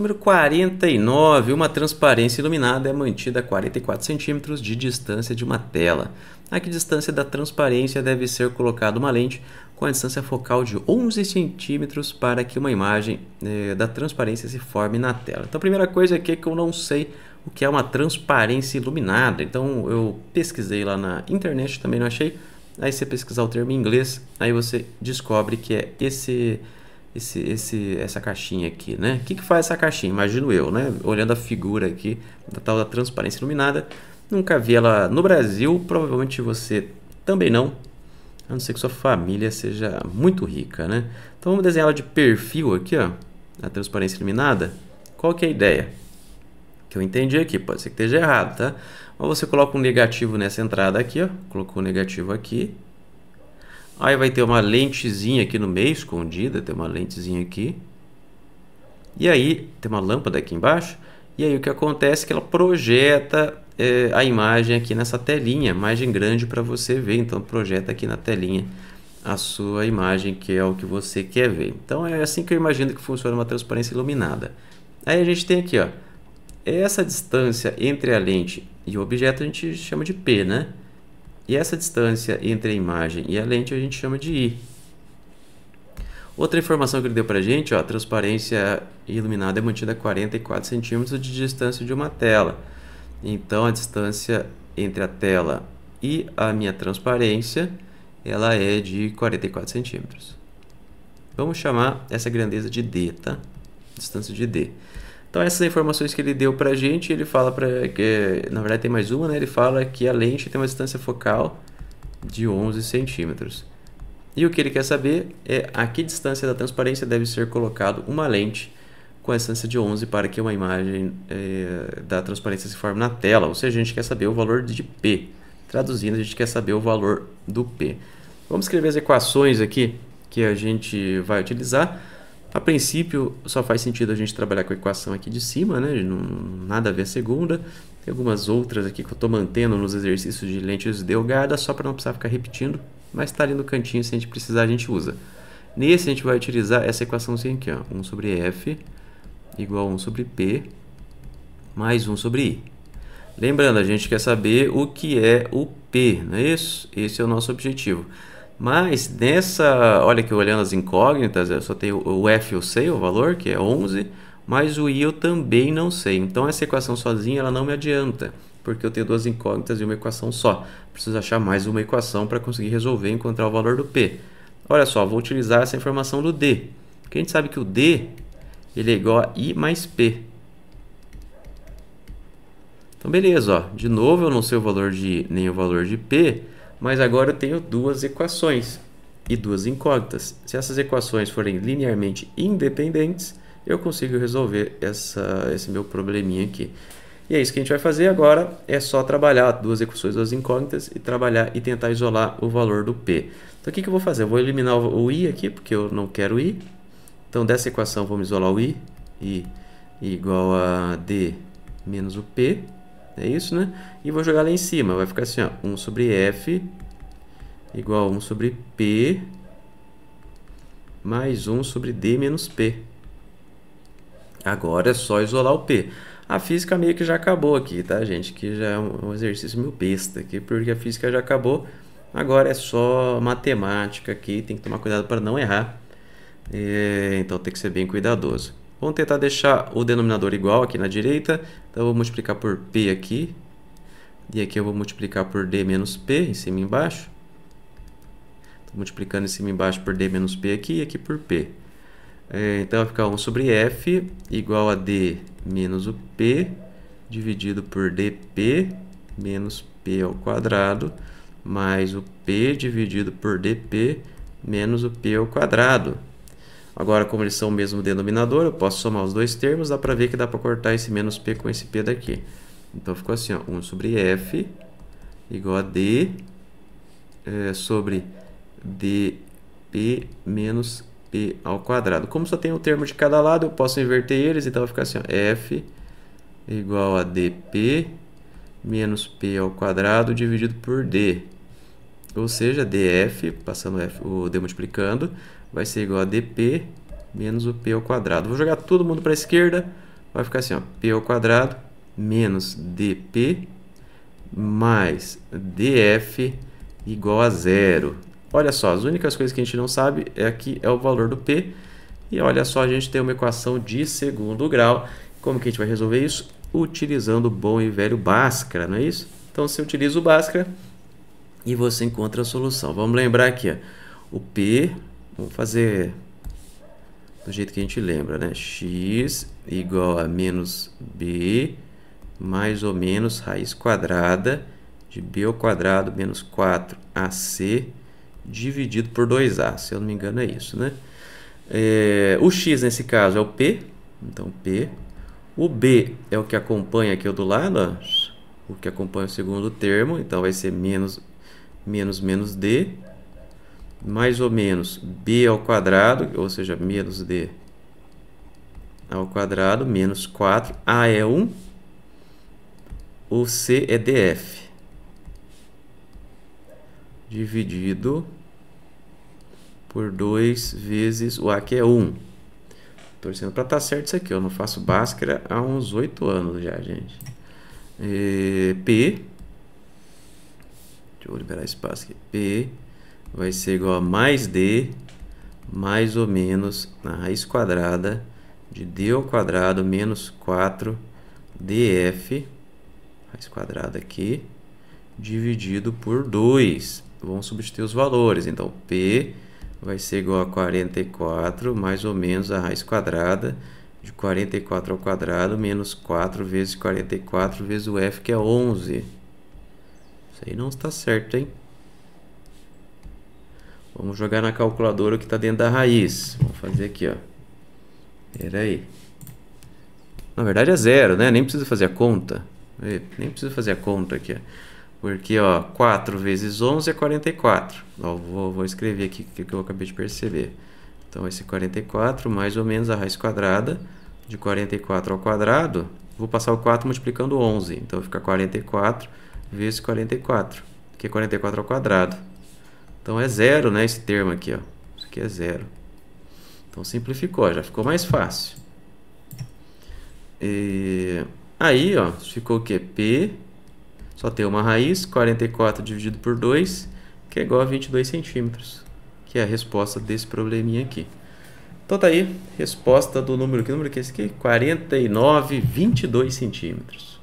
Número 49, uma transparência iluminada é mantida a 44 centímetros de distância de uma tela. A que distância da transparência deve ser colocada uma lente com a distância focal de 11 centímetros para que uma imagem eh, da transparência se forme na tela. Então a primeira coisa aqui é que eu não sei o que é uma transparência iluminada, então eu pesquisei lá na internet, também não achei. Aí você pesquisar o termo em inglês, aí você descobre que é esse esse, esse, essa caixinha aqui, né? O que, que faz essa caixinha? Imagino eu, né? Olhando a figura aqui da tal da transparência iluminada, nunca vi ela no Brasil, provavelmente você também não, a não ser que sua família seja muito rica, né? Então vamos desenhar ela de perfil aqui, ó, a transparência iluminada. Qual que é a ideia? Que eu entendi aqui, pode ser que esteja errado, tá? Mas você coloca um negativo nessa entrada aqui, ó, colocou um negativo aqui, Aí vai ter uma lentezinha aqui no meio, escondida, tem uma lentezinha aqui. E aí tem uma lâmpada aqui embaixo. E aí o que acontece é que ela projeta é, a imagem aqui nessa telinha, imagem grande para você ver. Então projeta aqui na telinha a sua imagem, que é o que você quer ver. Então é assim que eu imagino que funciona uma transparência iluminada. Aí a gente tem aqui, ó, essa distância entre a lente e o objeto a gente chama de P, né? E essa distância entre a imagem e a lente a gente chama de I. Outra informação que ele deu para a gente, ó, a transparência iluminada é mantida a 44 centímetros de distância de uma tela. Então, a distância entre a tela e a minha transparência, ela é de 44 centímetros. Vamos chamar essa grandeza de D, tá? Distância de D. Então essas informações que ele deu para a gente, ele fala para que na verdade tem mais uma, né? Ele fala que a lente tem uma distância focal de 11 centímetros. E o que ele quer saber é a que distância da transparência deve ser colocado uma lente com a distância de 11 para que uma imagem é, da transparência se forme na tela. Ou seja, a gente quer saber o valor de P. Traduzindo, a gente quer saber o valor do P. Vamos escrever as equações aqui que a gente vai utilizar. A princípio, só faz sentido a gente trabalhar com a equação aqui de cima, né? Não, nada a ver a segunda. Tem algumas outras aqui que eu estou mantendo nos exercícios de lentes delgadas, só para não precisar ficar repetindo, mas está ali no cantinho, se a gente precisar a gente usa. Nesse a gente vai utilizar essa equação assim aqui, ó, 1 sobre f igual a 1 sobre p mais 1 sobre i. Lembrando, a gente quer saber o que é o p, não é isso? Esse é o nosso objetivo. Mas nessa, olha que olhando as incógnitas, eu só tenho o F eu sei, o valor, que é 11, mas o I eu também não sei. Então essa equação sozinha ela não me adianta, porque eu tenho duas incógnitas e uma equação só. Preciso achar mais uma equação para conseguir resolver e encontrar o valor do P. Olha só, vou utilizar essa informação do D. Porque a gente sabe que o D ele é igual a I mais P. Então beleza, ó. de novo eu não sei o valor de I nem o valor de P, mas agora eu tenho duas equações e duas incógnitas. Se essas equações forem linearmente independentes, eu consigo resolver essa, esse meu probleminha aqui. E é isso que a gente vai fazer agora, é só trabalhar duas equações, duas incógnitas, e trabalhar e tentar isolar o valor do P. Então o que, que eu vou fazer? Eu vou eliminar o I aqui, porque eu não quero I. Então dessa equação vamos isolar o I, I igual a D menos o P é isso, né? E vou jogar lá em cima, vai ficar assim, ó, 1 sobre F igual a 1 sobre P mais 1 sobre D menos P. Agora é só isolar o P. A física meio que já acabou aqui, tá, gente? Que já é um exercício meio besta aqui, porque a física já acabou. Agora é só matemática aqui, tem que tomar cuidado para não errar. É, então tem que ser bem cuidadoso. Vamos tentar deixar o denominador igual aqui na direita. Então, vou multiplicar por P aqui. E aqui eu vou multiplicar por D menos P, em cima e embaixo. Tô multiplicando em cima e embaixo por D menos P aqui e aqui por P. É, então, vai ficar 1 sobre F igual a D menos o P dividido por dP menos P ao quadrado mais o P dividido por dP menos o P ao quadrado. Agora, como eles são o mesmo denominador, eu posso somar os dois termos, dá para ver que dá para cortar esse menos p com esse p daqui. Então ficou assim, ó, 1 sobre f igual a d é, sobre dp menos p ao quadrado. Como só tem um termo de cada lado, eu posso inverter eles, então vai ficar assim, ó, f igual a dp menos p ao quadrado dividido por d. Ou seja, df, passando f, o d multiplicando, vai ser igual a dp menos o p ao quadrado. Vou jogar todo mundo para a esquerda, vai ficar assim, ó, p ao quadrado menos dp mais df igual a zero. Olha só, as únicas coisas que a gente não sabe é aqui é o valor do p. E olha só, a gente tem uma equação de segundo grau. Como que a gente vai resolver isso? Utilizando o bom e velho Bhaskara, não é isso? Então, se utiliza o Bhaskara, e você encontra a solução. Vamos lembrar aqui, ó, o P, vamos fazer do jeito que a gente lembra, né? x igual a menos b mais ou menos raiz quadrada de b ao quadrado menos 4ac dividido por 2a, se eu não me engano é isso, né? É, o x nesse caso é o p, então p. O b é o que acompanha aqui do lado, ó, o que acompanha o segundo termo, então vai ser menos menos menos D, mais ou menos B ao quadrado, ou seja, menos D ao quadrado, menos 4, A é 1, o C é DF, dividido por 2 vezes o A que é 1. Torcendo para estar tá certo isso aqui, eu não faço Bhaskara há uns 8 anos já, gente. É, P vou liberar espaço aqui, P vai ser igual a mais D mais ou menos na raiz quadrada de D ao quadrado menos 4 DF, raiz quadrada aqui, dividido por 2. Vamos substituir os valores, então P vai ser igual a 44 mais ou menos a raiz quadrada de 44 ao quadrado menos 4 vezes 44 vezes o F que é 11. Isso aí não está certo, hein? Vamos jogar na calculadora o que está dentro da raiz. Vamos fazer aqui, ó. Pera aí. Na verdade é zero, né? Nem preciso fazer a conta. Nem preciso fazer a conta aqui, ó. Porque, ó, 4 vezes 11 é 44. Ó, vou, vou escrever aqui o que eu acabei de perceber. Então, esse ser 44 mais ou menos a raiz quadrada de 44 ao quadrado. Vou passar o 4 multiplicando 11. Então, fica 44 vezes 44, que é 44 ao quadrado. Então é zero, né, esse termo aqui, ó. Isso aqui é zero. Então simplificou, já ficou mais fácil. E aí, ó, ficou o quê? P só tem uma raiz, 44 dividido por 2, que é igual a 22 centímetros, que é a resposta desse probleminha aqui. Então tá aí, resposta do número, que número que é esse aqui? 49, 22 centímetros.